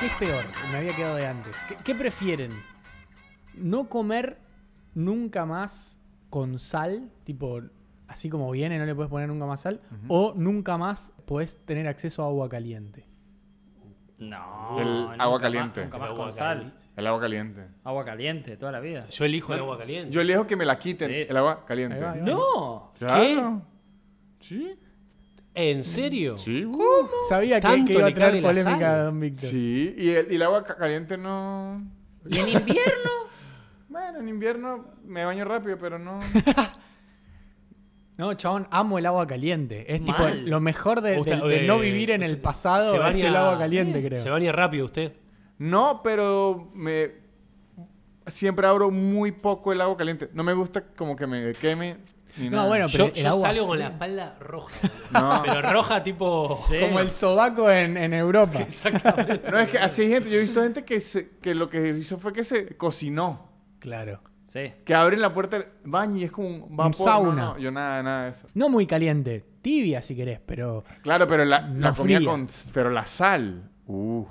¿Qué es peor? Me había quedado de antes. ¿Qué, prefieren? ¿No comer nunca más con sal? Tipo, así como viene, no le puedes poner nunca más sal. ¿O nunca más puedes tener acceso a agua caliente? No. El agua caliente. nunca más con sal. El agua caliente. Agua caliente, toda la vida. Yo elijo el agua caliente. Yo elijo que me la quiten, el agua caliente. no. ¿Qué? ¿Sí? ¿En serio? Sí. Uh. ¿Cómo? Sabía que, iba a traer polémica Don Víctor. Sí, y el, agua caliente no... ¿Y en invierno? bueno, en invierno me baño rápido, pero no... No, chabón, amo el agua caliente. Es tipo lo mejor de, no eh, vivir en el pasado se es el agua caliente, creo. ¿Se baña rápido usted? No, pero me siempre abro muy poco el agua caliente. No me gusta como que me queme no, bueno, pero yo, salgo con la espalda roja. No. Pero roja tipo... Como el sobaco en, en Europa. Exactamente. No, es que así hay gente, yo he visto gente que, que lo que hizo fue que se cocinó. Claro. Sí. Que abren la puerta del baño y es como un vapor. sauna. No, yo nada, nada de eso. No muy caliente. Tibia si querés, pero... Claro, pero la, la comida con... Pero la sal. Uh.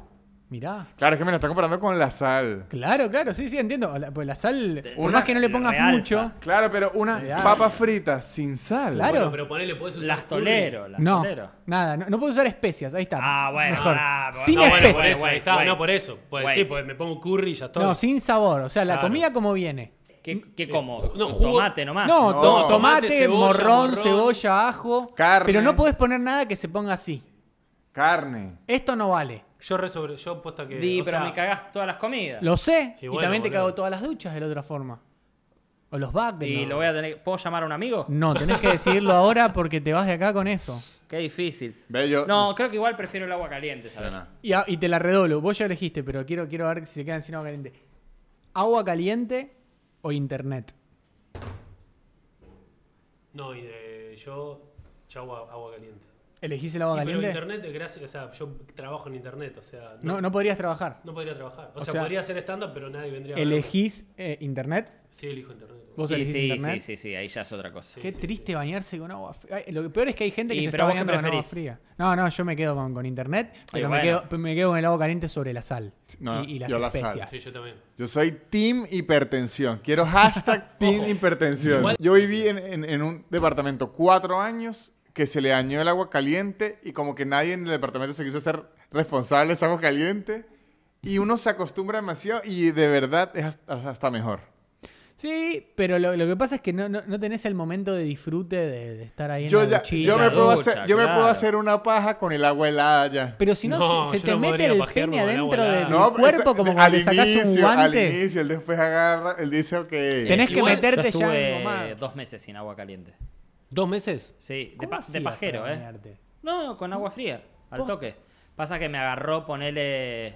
Mirá. Claro, es que me lo está comparando con la sal. Claro, claro, sí, sí, entiendo. La, pues la sal, por más que no le pongas mucho. Claro, pero una papa frita sin sal. Claro. pero ponele, puedes usar. Las No, nada, no, no usar especias, ahí está. Ah, bueno, ah, sin especias. ahí está. No, por eso. Pues sí, pues me pongo curry y ya todo. no, sin sabor, o sea, la comida como viene. ¿Qué, qué como? Eh, no, Tomate nomás. No, tomate, morrón, cebolla, ajo. Carne. Pero no podés poner nada que se ponga así. Carne. Esto no vale. Yo resobre, yo puesto que. Di, pero me cagás todas las comidas. Lo sé. Y, también te cago todas las duchas de la otra forma. O los backgrounds. Y lo voy a tener. ¿Puedo llamar a un amigo? No, tenés que decidirlo ahora porque te vas de acá con eso. Qué difícil. Bello. No, creo que igual prefiero el agua caliente, ¿sabes? Y, te la redoblo. Vos ya elegiste, pero quiero, quiero ver si se quedan sin agua caliente. ¿Agua caliente o internet? No, y yo. Chau, agua caliente. ¿Elegís el agua caliente? Pero internet, gracias, o sea, yo trabajo en internet, o sea. No, no, podrías trabajar. No podría trabajar. O, sea, podría hacer estándar, pero nadie vendría a ¿Elegís eh, internet? Sí, elijo internet. ¿Vos elegís internet? Sí, sí, sí, ahí ya es otra cosa. Qué triste bañarse con agua fría. Lo peor es que hay gente que se está bañando con agua fría. No, no, yo me quedo con, internet, pero me, quedo, me quedo con el agua caliente sobre la sal y, las especias. La sal. Sí, yo también. Yo soy Team Hipertensión. Quiero hashtag Team Hipertensión. Yo viví en, en un departamento cuatro años que se le dañó el agua caliente y como que nadie en el departamento se quiso ser responsable de esa agua caliente. Y uno se acostumbra demasiado y de verdad es hasta mejor. Sí, pero lo, que pasa es que no, no, tenés el momento de disfrute de, estar ahí yo la ya, Yo, me, puedo hacer, yo me puedo hacer una paja con el agua helada ya. Pero si no, se, te mete el pene adentro del pues, cuerpo como cuando sacas un guante. Al inicio, él después agarra, él dice ok. Tenés que meterte ya dos meses sin agua caliente. ¿Dos meses? Sí, de, pajero, ¿eh? No, con agua fría, al toque. Pasa que me agarró ponerle.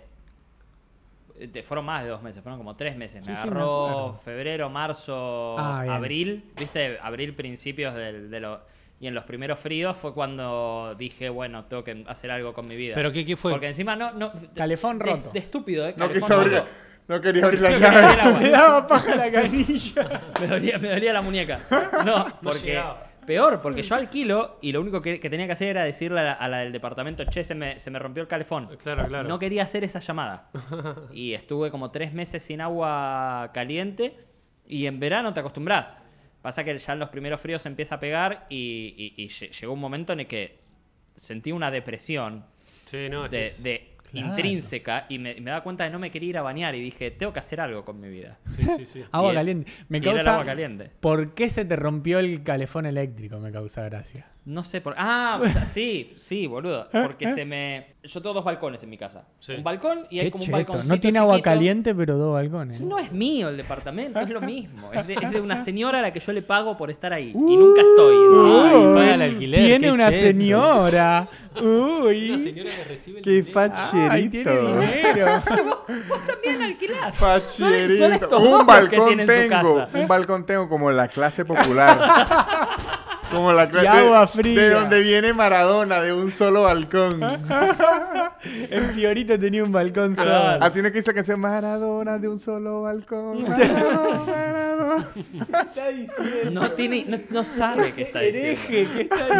Eh, fueron más de dos meses, fueron como tres meses. Me agarró febrero, marzo, ah, abril. ¿Viste? Abril, principios de los. Y en los primeros fríos fue cuando dije, bueno, tengo que hacer algo con mi vida. ¿Pero qué, fue? Porque encima no. no Calefón roto. De, estúpido, ¿eh? no quiso abrir. No quería abrir la llave. Me daba paja la canilla. me, dolía, la muñeca. No, porque. Peor, porque yo alquilo y lo único que, tenía que hacer era decirle a la, del departamento, che, se me, se me, rompió el calefón. Claro, claro. No quería hacer esa llamada. Y estuve como tres meses sin agua caliente y en verano te acostumbras. Pasa que ya en los primeros fríos se empieza a pegar y, llegó un momento en el que sentí una depresión sí, no, de, de intrínseca y me, me, daba cuenta de no me quería ir a bañar y dije, tengo que hacer algo con mi vida. agua caliente. Me causa, agua caliente. ¿Por qué se te rompió el calefón eléctrico? Me causa gracia. No sé por Ah, sí, sí, boludo. Porque se me. Yo tengo dos balcones en mi casa. Un balcón y hay como un balcón. No tiene agua caliente, pero dos balcones. no es mío el departamento, es lo mismo. Es de, una señora a la que yo le pago por estar ahí. y uh, nunca estoy. Uh, paga el alquiler. Tiene una señora. Uy. señora que recibe el Qué facherito. tiene dinero. vos, también alquilás. Facherito. un balcón tengo. Un balcón tengo como la clase popular. Como la clase agua fría. de donde viene Maradona, de un solo balcón. en Fiorito tenía un balcón solo. Así no quiso que sea Maradona de un solo balcón. Maradona, Maradona. ¿Qué está diciendo? No, tiene, no, sabe qué está diciendo.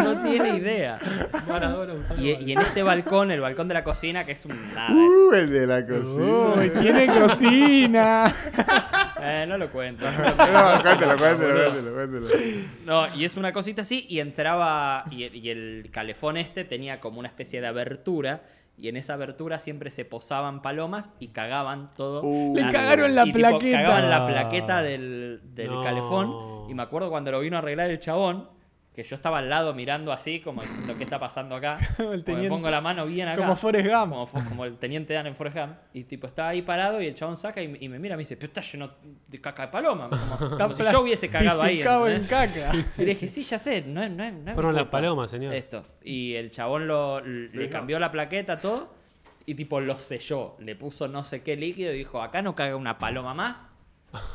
No tiene idea. Maradona, un solo y, y en este balcón, el balcón de la cocina, que es un nada. Uh, el de la cocina. Uy, tiene cocina. Eh, no lo cuento. no, cuéntelo, cuéntelo, cuéntelo, No, y es una cosita así y entraba y, el calefón este tenía como una especie de abertura y en esa abertura siempre se posaban palomas y cagaban todo. Uh. le cagaron la plaqueta. cagaban la plaqueta del, del calefón. Y me acuerdo cuando lo vino a arreglar el chabón, que yo estaba al lado mirando así, como lo que está pasando acá. el pongo la mano bien acá. Como Forrest Como, el teniente Dan en Forrest Y tipo, estaba ahí parado y el chabón saca y, me mira y me dice, pero está lleno de caca de paloma. Como, si yo hubiese cagado ahí. en caca. Y le dije, sí, ya sé, no, Fueron las señor. Esto. Y el chabón lo, le cambió la plaqueta, todo. Y tipo, lo selló. Le puso no sé qué líquido y dijo, acá no caga una paloma más.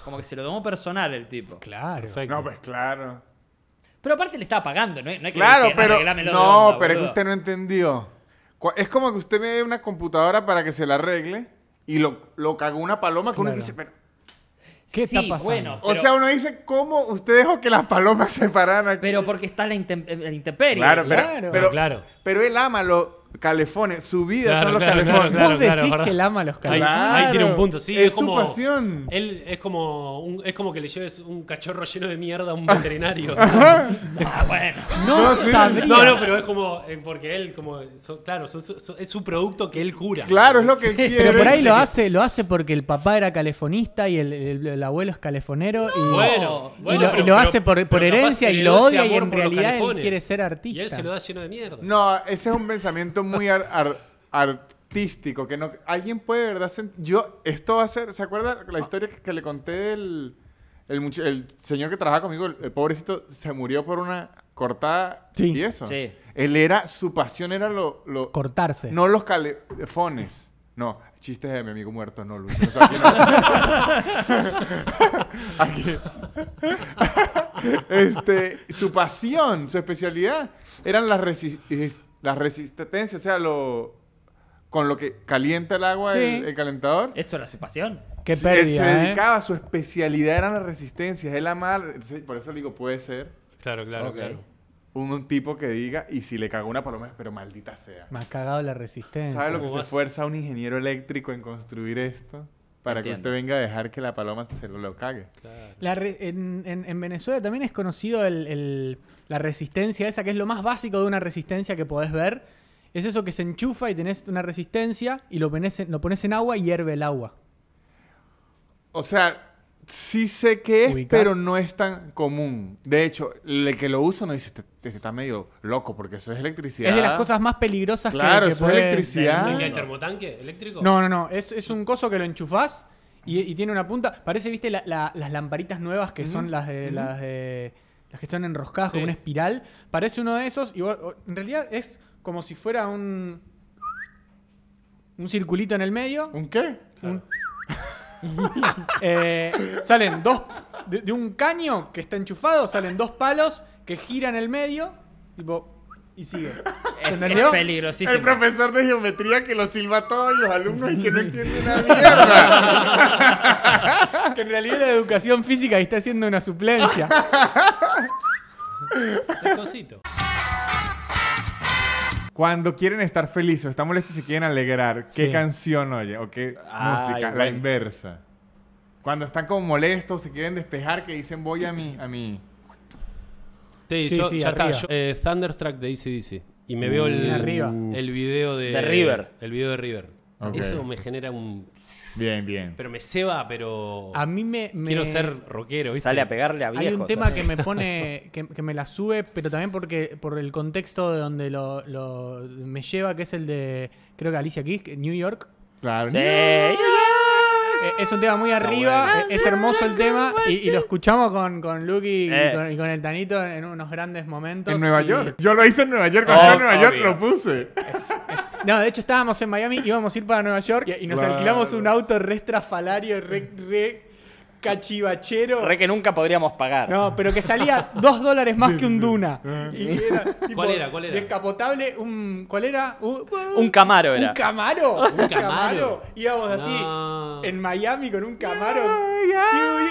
Como que se lo tomó personal el tipo. Claro. No, pues claro. Pero aparte le estaba pagando, ¿no? hay que claro, pero. No, pero es que usted no entendió. Es como que usted me dé una computadora para que se la arregle y lo, lo cagó una paloma que uno dice, pero. ¿Qué está pasando? o sea, uno dice, ¿cómo usted dejó que las palomas se pararan aquí? Pero porque está la, intemperie. Claro, pero, claro. Pero, pero, él ama lo, calefones. Su vida son los calefones. Vos decís que él ama los calefones. Ahí, tiene un punto, sí. Es, su pasión. Él es como, es como que le lleves un cachorro lleno de mierda a un veterinario. Ah, ah, no, sabría. No, no, pero es como, eh, porque él, como, claro, es su producto que él cura. Claro, es lo que él quiere. Pero por ahí lo hace, lo hace porque el papá era calefonista y el, abuelo es calefonero. Y, bueno, bueno, y lo, hace por, por herencia y lo odia y en realidad él quiere ser artista. Y él se lo da lleno de mierda. No, ese es un pensamiento muy artístico, que no... Alguien puede, ¿verdad? Yo, esto va a ser... ¿Se acuerda la historia que, le conté El, señor que trabajaba conmigo, el, pobrecito, se murió por una cortada y eso. Él era, su pasión era lo... Cortarse. No los calefones. No, chistes de mi amigo muerto, no, aquí, este, su pasión, su especialidad, eran las resistencias la resistencia, o sea, lo con lo que calienta el agua el, calentador. Eso era su pasión. Qué pérdida, se ¿eh? dedicaba, su especialidad eran las resistencias, él ama por eso le digo, puede ser. Claro, claro, claro. Un, tipo que diga, y si le cago una paloma, pero maldita sea. Me ha cagado la resistencia. sabe lo que se esfuerza un ingeniero eléctrico en construir esto? Para que usted venga a dejar que la paloma se lo, cague. en, Venezuela también es conocido la resistencia esa, que es lo más básico de una resistencia que podés ver. Es eso que se enchufa y tenés una resistencia y lo pones lo pones en agua y hierve el agua. O sea, Sí sé que es, pero no es tan común. De hecho, el que lo usa no dice, está medio loco, porque eso es electricidad. Es de las cosas más peligrosas claro, que, Claro, eso es electricidad. ¿El, termotanque eléctrico? No, no, no. Es, un coso que lo enchufás y, tiene una punta. Parece, viste, las lamparitas nuevas que son las de, las Las que están enroscadas con una espiral. Parece uno de esos y en realidad es como si fuera un... Un circulito en el medio. ¿Un qué? Eh, salen dos. De, un caño que está enchufado, salen dos palos que giran el medio. Tipo. Y sigue. Es, peligrosísimo. El profesor de geometría que lo silba a todos los alumnos y que no entiende una mierda. que en realidad la educación física y está haciendo una suplencia. cosito. Cuando quieren estar felices o están molestos y se quieren alegrar, ¿qué canción oye? ¿O qué música? La inversa. Cuando están como molestos, se quieren despejar, que dicen voy a mi... A Sí, sí, yo, sí ya está, eh, Thunderstruck de ACDC. Y me veo el, el video de, River. El video de River. Eso me genera un Bien, bien. Pero me ceba, pero. A mí me. Quiero ser rockero. ¿viste? Sale a pegarle a viejos. Hay un tema que me pone. Que, me la sube, pero también porque por el contexto de donde lo, me lleva, que es el de. Creo que Alicia Keys, New York. Claro. Sí. Eh, es un tema muy arriba, e, es hermoso el tema y, lo escuchamos con, con Lucky eh. y, con, el Tanito en unos grandes momentos. En Nueva York. Yo lo hice en Nueva York, cuando oh, en Nueva York lo puse. No, de hecho estábamos en Miami, íbamos a ir para Nueva York y, nos alquilamos un auto restrafalario, estrafalario, re cachivachero. Re que nunca podríamos pagar. No, pero que salía dos dólares más que un Duna. Ah. ¿Cuál era? ¿Cuál era? Descapotable, un. ¿Cuál era? Un, camaro era. ¿Un camaro? ¿Un camaro? Íbamos así en Miami con un camaro.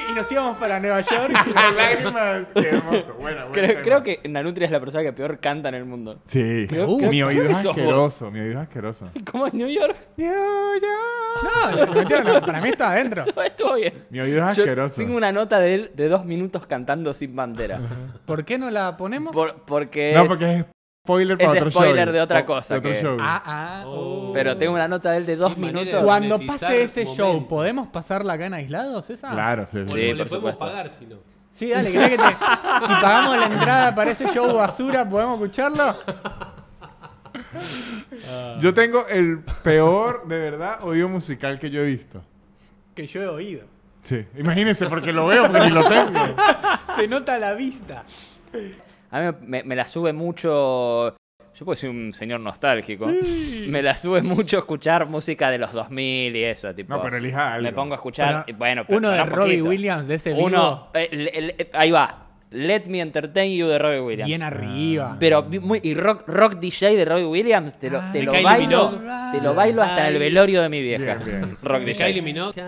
Y nos íbamos para Nueva York. Las lágrimas. Qué hermoso. Bueno, creo, creo, que Nanutria es la persona que peor canta en el mundo. Sí. Creo, uh, mi oído es asqueroso. Mi oído es asqueroso. ¿Cómo es New York? New York. No, para mí está adentro. Todo estuvo bien. Mi oído es asqueroso. Tengo una nota de él de dos minutos cantando sin bandera. ¿Por qué no la ponemos? porque No, es, porque es spoiler para es spoiler de otra oh, cosa Ah, ah, oh. Oh. Pero tengo una nota de él de dos minutos. Cuando pase ese show, ¿podemos pasarla acá en aislados esa? Claro, sí. Sí, podemos Sí, dale, Si pagamos la entrada para ese show basura, ¿podemos escucharlo? Yo ah. tengo el peor, de verdad, oído musical que yo he visto. Que yo he oído. Sí, imagínense, porque lo veo, porque ni lo tengo. Se nota la vista. A mí me, la sube mucho. Yo puedo ser un señor nostálgico. Me la sube mucho escuchar música de los 2000 y eso. Tipo, no, pero elija algo. Me pongo a escuchar. bueno, uno de Robbie Williams de ese Uno. Eh, ahí va. Let Me Entertain You de Robbie Williams. Bien arriba. Ah. Pero y rock, DJ de Robbie Williams, te lo, ah, te lo bailo. Te lo bailo hasta el velorio de mi vieja. rock DJ. Kylie Minogue.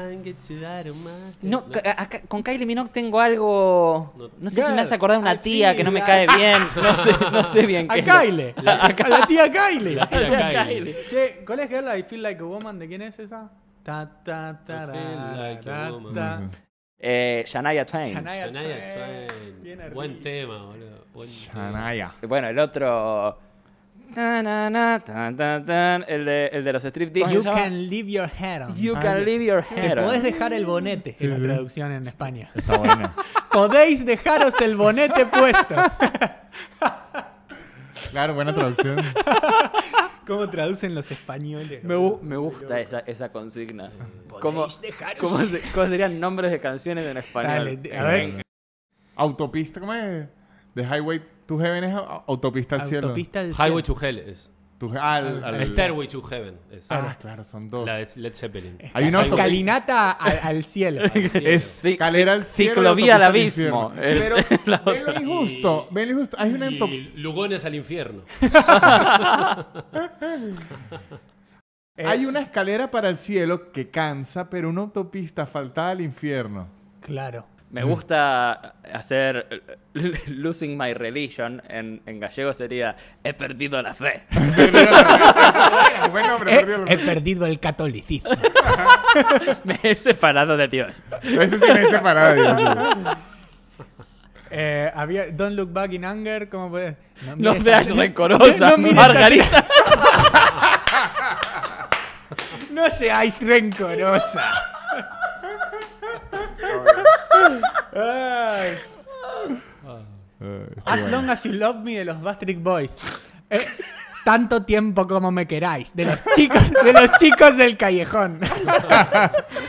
No, con Kylie Minogue tengo algo. No sé si me has acordar una tía que no me cae bien. No sé, no sé bien qué. A Kylie. A la tía Kylie. Che, ¿cuál es que la I Feel Like a Woman? ¿De quién es esa? Ta, ta, ta, eh, Shania Twain. Shania, Twain. Buen tema, boludo. Shania. Bueno, el otro. Tan, tan, tan, el, de, el de los strip You can leave your hair on. You can ah, leave your Te on. dejar el bonete en la traducción en España. Está bueno. Podéis dejaros el bonete puesto. Claro, buena traducción. ¿Cómo traducen los españoles? Me, gusta esa, esa consigna. Eh, ¿Cómo, serían nombres de canciones en español? a ver. Autopista, ¿cómo es? De Highway to Heaven es Autopista al Cielo. Autopista al Cielo. Highway to Hell es. To, al, al, Stairway to Heaven. Es. Ah, claro, son dos. La de Led Zeppelin. Hay una escalinata al, cielo. Es escalera al cielo. Ciclovía al abismo. Pero ven lo injusto. Ven lo injusto. Hay una y Lugones al infierno. Hay una escalera para el cielo que cansa, pero una autopista faltada al infierno. Claro. Me gusta hacer Losing My Religion en, gallego sería He perdido la fe. he, perdido el catolicismo. me he separado de Dios. Eso sí me he separado de Dios. Eh, Don't Look Back in Anger, ¿cómo No, seas rencorosa, Margarita. no seáis rencorosa. As long as you love me de los Bastric Boys. Eh, tanto tiempo como me queráis. De los chicos, de los chicos del callejón.